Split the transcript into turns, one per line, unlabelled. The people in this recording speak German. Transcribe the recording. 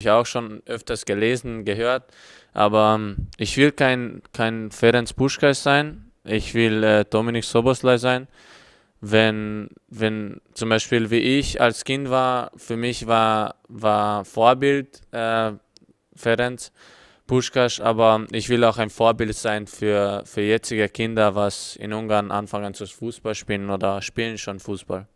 ich auch schon öfters gelesen, gehört. Aber ähm, ich will kein, kein Ferenc Puschkas sein. Ich will äh, Dominik Soboslai sein. Wenn, wenn zum Beispiel wie ich als Kind war, für mich war, war Vorbild äh, Ferenc Puschkas, aber ich will auch ein Vorbild sein für, für jetzige Kinder, was in Ungarn anfangen zu Fußball spielen oder spielen schon Fußball.